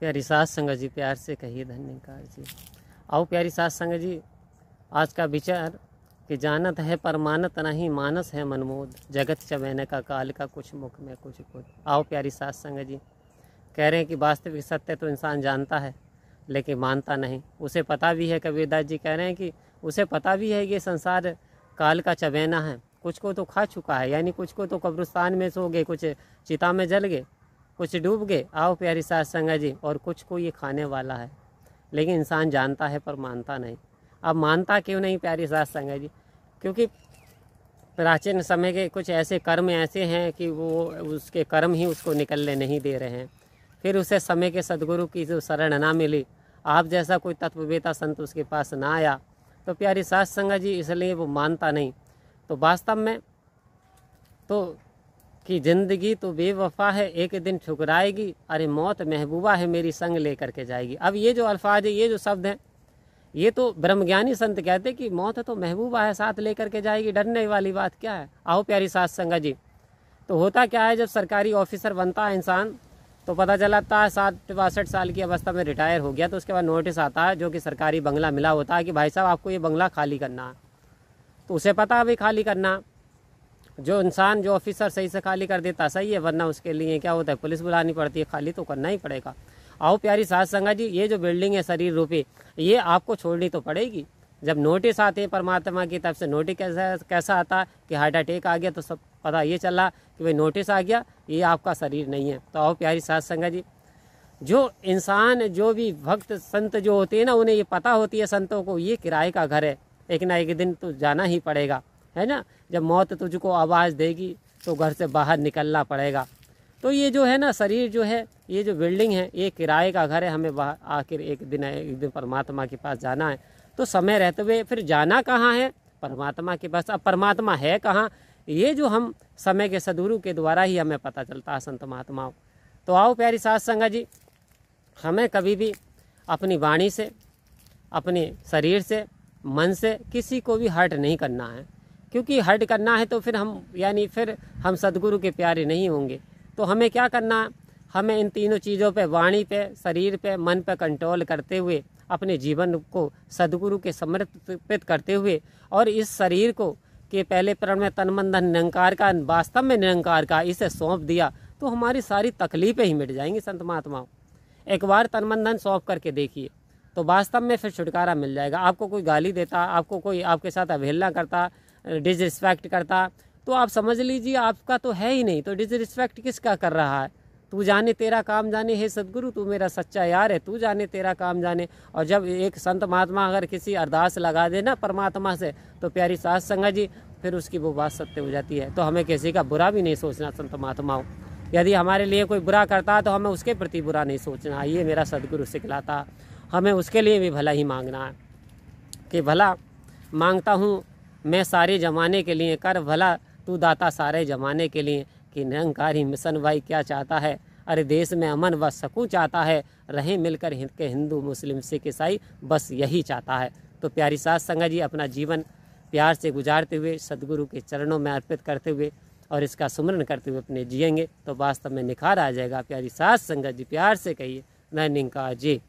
प्यारी सास संग जी प्यार से कहिए धन्यकार जी आओ प्यारी सास संग जी आज का विचार कि जानत है पर मानत नहीं मानस है मनमोद जगत चमैने का काल का कुछ मुख में कुछ कुछ आओ प्यारी सास संग जी कह रहे हैं कि वास्तविक सत्य तो इंसान जानता है लेकिन मानता नहीं उसे पता भी है कबीरदास जी कह रहे हैं कि उसे पता भी है ये संसार काल का चबैना है कुछ को तो खा चुका है यानी कुछ को तो कब्रिस्तान में सो गए कुछ चिता में जल गए कुछ डूब गए आओ प्यारी सास संगा जी और कुछ को ये खाने वाला है लेकिन इंसान जानता है पर मानता नहीं अब मानता क्यों नहीं प्यारी सास संगा जी क्योंकि प्राचीन समय के कुछ ऐसे कर्म ऐसे हैं कि वो उसके कर्म ही उसको निकलने नहीं दे रहे हैं फिर उसे समय के सदगुरु की जो शरण ना मिली आप जैसा कोई तत्ववेता संत उसके पास ना आया तो प्यारी सास संगा जी इसलिए वो मानता नहीं तो वास्तव में तो कि जिंदगी तो बेवफा है एक दिन ठुकराएगी अरे मौत महबूबा है मेरी संग लेकर के जाएगी अब ये जो अल्फाज है ये जो शब्द हैं ये तो ब्रह्मज्ञानी संत कहते कि मौत तो महबूबा है साथ लेकर के जाएगी डरने वाली बात क्या है आओ प्यारी सास संगा जी तो होता क्या है जब सरकारी ऑफिसर बनता है इंसान तो पता चलाता है सात बासठ साल की अवस्था में रिटायर हो गया तो उसके बाद नोटिस आता है जो कि सरकारी बंगला मिला होता है कि भाई साहब आपको ये बंगला खाली करना है तो उसे पता अभी खाली करना जो इंसान जो ऑफिसर सही से खाली कर देता सही है वरना उसके लिए क्या होता है पुलिस बुलानी पड़ती है खाली तो करना ही पड़ेगा आओ प्यारी सास संगा जी ये जो बिल्डिंग है शरीर रूपी ये आपको छोड़नी तो पड़ेगी जब नोटिस आते हैं परमात्मा की तरफ से नोटिस कैसा कैसा आता कि हार्ट अटैक आ गया तो सब पता ये चला कि भाई नोटिस आ गया ये आपका शरीर नहीं है तो आओ प्यारी सास संगा जी जो इंसान जो भी भक्त संत जो होते हैं ना उन्हें ये पता होती है संतों को ये किराए का घर है एक ना एक दिन तो जाना ही पड़ेगा है ना जब मौत तुझको आवाज़ देगी तो घर से बाहर निकलना पड़ेगा तो ये जो है ना शरीर जो है ये जो बिल्डिंग है ये किराए का घर है हमें बाहर आखिर एक दिन एक दिन परमात्मा के पास जाना है तो समय रहते हुए फिर जाना कहाँ है परमात्मा के पास अब परमात्मा है कहाँ ये जो हम समय के सदुरु के द्वारा ही हमें पता चलता है संत महात्माओं तो आओ प्यारी सास संगा जी हमें कभी भी अपनी वाणी से अपने शरीर से मन से किसी को भी हर्ट नहीं करना है क्योंकि हर्ट करना है तो फिर हम यानी फिर हम सदगुरु के प्यारे नहीं होंगे तो हमें क्या करना हमें इन तीनों चीज़ों पे वाणी पे शरीर पे मन पे कंट्रोल करते हुए अपने जीवन को सदगुरु के समर्पित करते हुए और इस शरीर को के पहले प्रण में तनमन निरंकार का वास्तव में निरंकार का इसे सौंप दिया तो हमारी सारी तकलीफें ही मिट जाएंगी संत महात्माओं एक बार तनबंधन सौंप करके देखिए तो वास्तव में फिर छुटकारा मिल जाएगा आपको कोई गाली देता आपको कोई आपके साथ अवहेलना करता डिसरिस्पेक्ट करता तो आप समझ लीजिए आपका तो है ही नहीं तो डिसरिस्पेक्ट किसका कर रहा है तू जाने तेरा काम जाने हे सदगुरु तू मेरा सच्चा यार है तू जाने तेरा काम जाने और जब एक संत महात्मा अगर किसी अरदास लगा देना परमात्मा से तो प्यारी सास संगा जी फिर उसकी वो बात सत्य हो जाती है तो हमें किसी का बुरा भी नहीं सोचना संत महात्माओं यदि हमारे लिए कोई बुरा करता है तो हमें उसके प्रति बुरा नहीं सोचना ये मेरा सदगुरु सिखलाता हमें उसके लिए भी भला ही मांगना है कि भला मांगता हूँ मैं सारे जमाने के लिए कर भला तू दाता सारे जमाने के लिए कि निरंकारी मिशन भाई क्या चाहता है अरे देश में अमन व सकून चाहता है रहें मिलकर हिंद के हिंदू मुस्लिम सिख ईसाई बस यही चाहता है तो प्यारी सास संगा जी अपना जीवन प्यार से गुजारते हुए सदगुरु के चरणों में अर्पित करते हुए और इसका सुमरण करते हुए अपने जियेंगे तो वास्तव में निखार आ जाएगा प्यारी सास संगत जी प्यार से कहिए मैं निंका जी